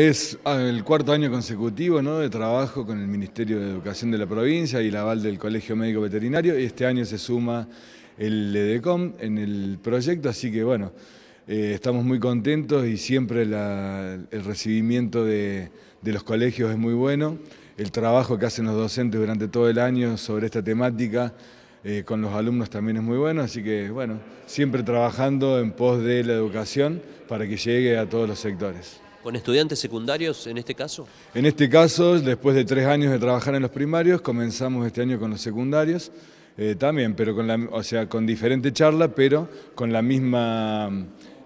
Es ah, el cuarto año consecutivo ¿no? de trabajo con el Ministerio de Educación de la provincia y la aval del Colegio Médico Veterinario y este año se suma el EDECOM en el proyecto, así que bueno, eh, estamos muy contentos y siempre el recibimiento de, los colegios es muy bueno. El trabajo que hacen los docentes durante todo el año sobre esta temática eh, con los alumnos también es muy bueno, así que bueno, siempre trabajando en pos de la educación para que llegue a todos los sectores. ¿Con estudiantes secundarios en este caso? En este caso, después de tres años de trabajar en los primarios, comenzamos este año con los secundarios eh, también, pero con la, o sea, con diferente charla, pero con la misma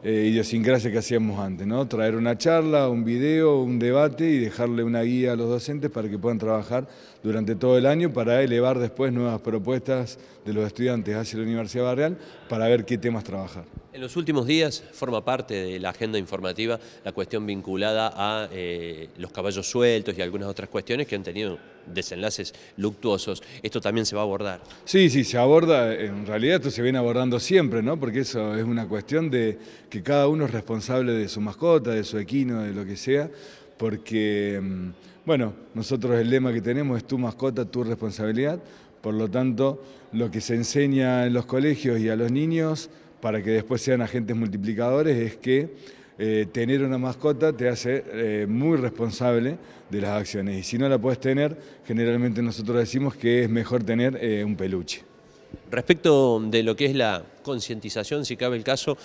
eh, idiosincrasia que hacíamos antes, ¿no? Traer una charla, un video, un debate y dejarle una guía a los docentes para que puedan trabajar durante todo el año para elevar después nuevas propuestas de los estudiantes hacia la Universidad Barrial para ver qué temas trabajar. En los últimos días forma parte de la agenda informativa la cuestión vinculada a eh, los caballos sueltos y algunas otras cuestiones que han tenido desenlaces luctuosos, esto también se va a abordar. Sí, sí, se aborda, en realidad esto se viene abordando siempre, ¿no? Porque eso es una cuestión de que cada uno es responsable de su mascota, de su equino, de lo que sea, porque, mm, bueno, nosotros el lema que tenemos es tu mascota, tu responsabilidad, por lo tanto, lo que se enseña en los colegios y a los niños para que después sean agentes multiplicadores es que eh, tener una mascota te hace eh, muy responsable de las acciones. Y si no la puedes tener, generalmente nosotros decimos que es mejor tener eh, un peluche. Respecto de lo que es la concientización, si cabe el caso,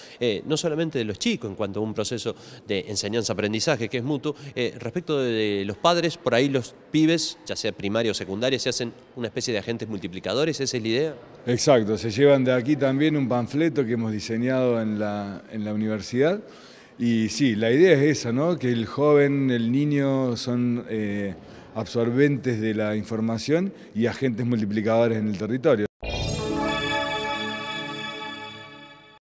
no solamente de los chicos en cuanto a un proceso de enseñanza-aprendizaje que es mutuo, respecto de, los padres, por ahí los pibes, ya sea primaria o secundaria, se hacen una especie de agentes multiplicadores, ¿esa es la idea? Exacto, se llevan de aquí también un panfleto que hemos diseñado en la, en la universidad, y sí, la idea es esa, ¿no? Que el joven, el niño son eh, absorbentes de la información y agentes multiplicadores en el territorio.